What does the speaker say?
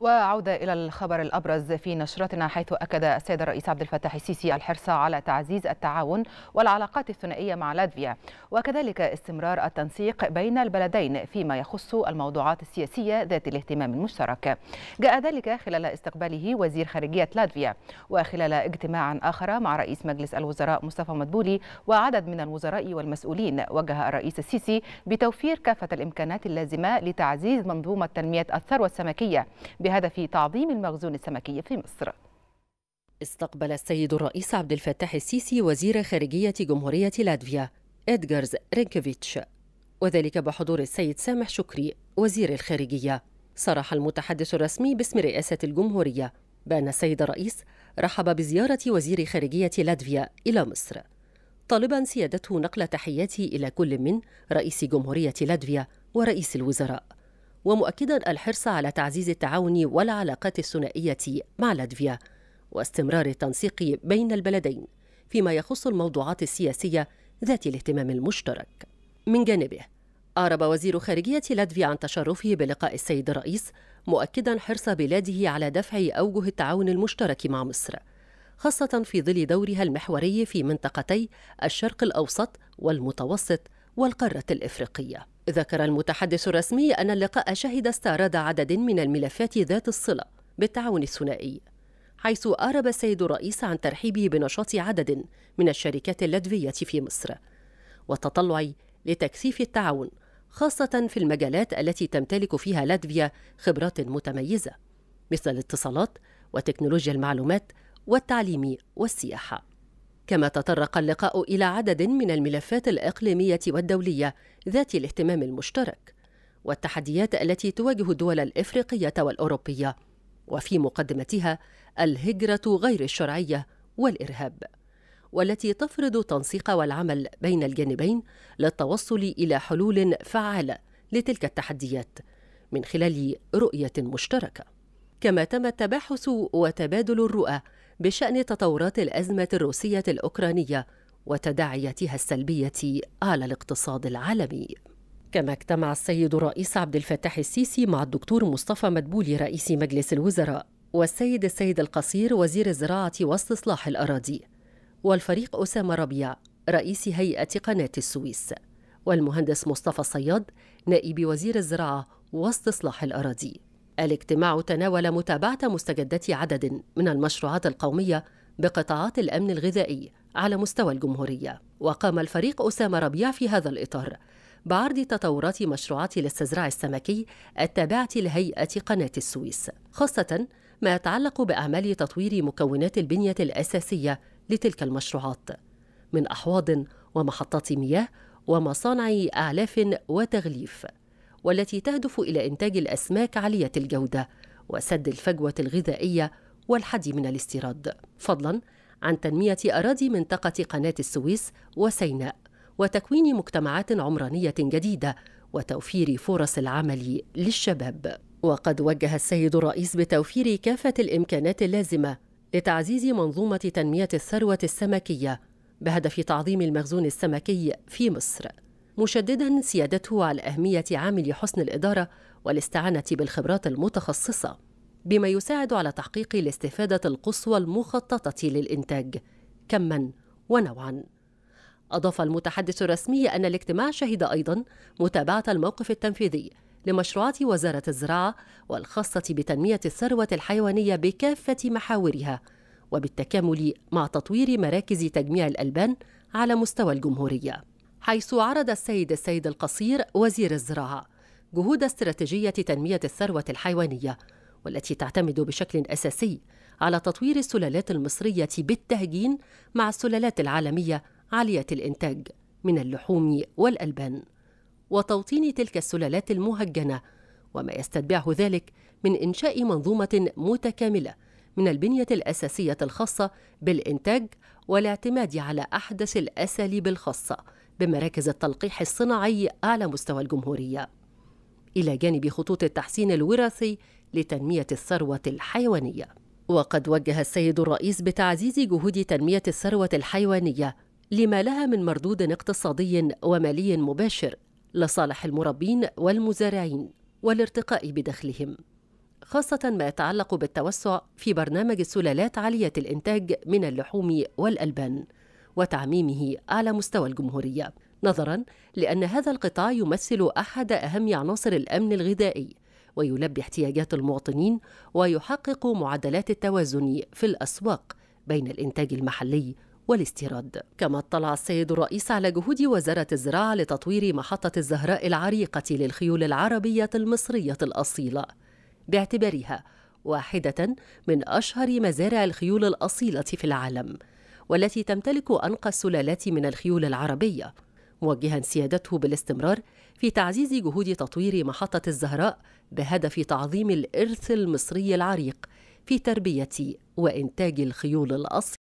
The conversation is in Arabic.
وعودة إلى الخبر الأبرز في نشرتنا حيث أكد السيد الرئيس عبد الفتاح السيسي الحرص على تعزيز التعاون والعلاقات الثنائية مع لاتفيا وكذلك استمرار التنسيق بين البلدين فيما يخص الموضوعات السياسية ذات الاهتمام المشترك جاء ذلك خلال استقباله وزير خارجية لاتفيا وخلال اجتماع آخر مع رئيس مجلس الوزراء مصطفى مدبولي وعدد من الوزراء والمسؤولين وجه الرئيس السيسي بتوفير كافة الإمكانات اللازمة لتعزيز منظومة تنمية الثروة السمكية بهدف تعظيم المخزون السمكي في مصر استقبل السيد الرئيس عبد الفتاح السيسي وزير خارجية جمهورية لاتفيا إدغارز رينكفيتش وذلك بحضور السيد سامح شكري وزير الخارجية صرح المتحدث الرسمي باسم رئاسة الجمهورية بأن السيد الرئيس رحب بزيارة وزير خارجية لاتفيا إلى مصر طالبا سيادته نقل تحياته إلى كل من رئيس جمهورية لاتفيا ورئيس الوزراء ومؤكدا الحرص على تعزيز التعاون والعلاقات الثنائية مع لاتفيا واستمرار التنسيق بين البلدين فيما يخص الموضوعات السياسية ذات الاهتمام المشترك. من جانبه أعرب وزير خارجية لاتفيا عن تشرفه بلقاء السيد الرئيس مؤكدا حرص بلاده على دفع أوجه التعاون المشترك مع مصر خاصة في ظل دورها المحوري في منطقتي الشرق الأوسط والمتوسط والقارة الإفريقية. ذكر المتحدث الرسمي أن اللقاء شهد استعراض عدد من الملفات ذات الصلة بالتعاون الثنائي حيث أرب السيد الرئيس عن ترحيبه بنشاط عدد من الشركات اللاتفية في مصر والتطلع لتكثيف التعاون خاصة في المجالات التي تمتلك فيها لاتفيا خبرات متميزة مثل الاتصالات وتكنولوجيا المعلومات والتعليم والسياحة كما تطرق اللقاء إلى عدد من الملفات الإقليمية والدولية ذات الاهتمام المشترك والتحديات التي تواجه الدول الإفريقية والأوروبية وفي مقدمتها الهجرة غير الشرعية والإرهاب والتي تفرض تنسيق والعمل بين الجانبين للتوصل إلى حلول فعالة لتلك التحديات من خلال رؤية مشتركة كما تم التباحث وتبادل الرؤى بشأن تطورات الأزمة الروسية الأوكرانية وتداعياتها السلبية على الاقتصاد العالمي كما اجتمع السيد الرئيس عبد الفتاح السيسي مع الدكتور مصطفى مدبولي رئيس مجلس الوزراء والسيد السيد القصير وزير الزراعة واستصلاح الأراضي والفريق أسامة ربيع رئيس هيئة قناة السويس والمهندس مصطفى صياد نائب وزير الزراعة واستصلاح الأراضي الاجتماع تناول متابعة مستجدات عدد من المشروعات القومية بقطاعات الأمن الغذائي على مستوى الجمهورية وقام الفريق أسامة ربيع في هذا الإطار بعرض تطورات مشروعات الاستزراع السمكي التابعة لهيئة قناة السويس خاصة ما يتعلق بأعمال تطوير مكونات البنية الأساسية لتلك المشروعات من أحواض ومحطات مياه ومصانع أعلاف وتغليف والتي تهدف إلى إنتاج الأسماك عالية الجودة وسد الفجوة الغذائية والحد من الاستيراد فضلا عن تنمية أراضي منطقة قناة السويس وسيناء وتكوين مجتمعات عمرانية جديدة وتوفير فرص العمل للشباب وقد وجه السيد الرئيس بتوفير كافة الإمكانات اللازمة لتعزيز منظومة تنمية الثروة السمكية بهدف تعظيم المخزون السمكي في مصر مشددا سيادته على أهمية عامل حسن الإدارة والاستعانة بالخبرات المتخصصة بما يساعد على تحقيق الاستفادة القصوى المخططة للإنتاج كما ونوعا أضاف المتحدث الرسمي أن الاجتماع شهد أيضا متابعة الموقف التنفيذي لمشروعات وزارة الزراعة والخاصة بتنمية الثروة الحيوانية بكافة محاورها وبالتكامل مع تطوير مراكز تجميع الألبان على مستوى الجمهورية حيث عرض السيد السيد القصير وزير الزراعة جهود استراتيجية تنمية الثروة الحيوانية والتي تعتمد بشكل أساسي على تطوير السلالات المصرية بالتهجين مع السلالات العالمية عالية الإنتاج من اللحوم والألبان وتوطين تلك السلالات المهجنة وما يستتبعه ذلك من إنشاء منظومة متكاملة من البنية الأساسية الخاصة بالإنتاج والاعتماد على أحدث الأساليب الخاصة بمراكز التلقيح الصناعي على مستوى الجمهورية إلى جانب خطوط التحسين الوراثي لتنمية الثروة الحيوانية وقد وجه السيد الرئيس بتعزيز جهود تنمية الثروة الحيوانية لما لها من مردود اقتصادي ومالي مباشر لصالح المربين والمزارعين والارتقاء بدخلهم خاصة ما يتعلق بالتوسع في برنامج السلالات عالية الإنتاج من اللحوم والألبان وتعميمه على مستوى الجمهورية نظرا لأن هذا القطاع يمثل أحد أهم عناصر الأمن الغذائي ويلبي احتياجات المواطنين ويحقق معدلات التوازن في الأسواق بين الإنتاج المحلي والاستيراد كما اطلع السيد الرئيس على جهود وزارة الزراعة لتطوير محطة الزهراء العريقة للخيول العربية المصرية الأصيلة باعتبارها واحدة من أشهر مزارع الخيول الأصيلة في العالم والتي تمتلك أنقى السلالات من الخيول العربية موجها سيادته بالاستمرار في تعزيز جهود تطوير محطة الزهراء بهدف تعظيم الإرث المصري العريق في تربية وإنتاج الخيول الأصيلة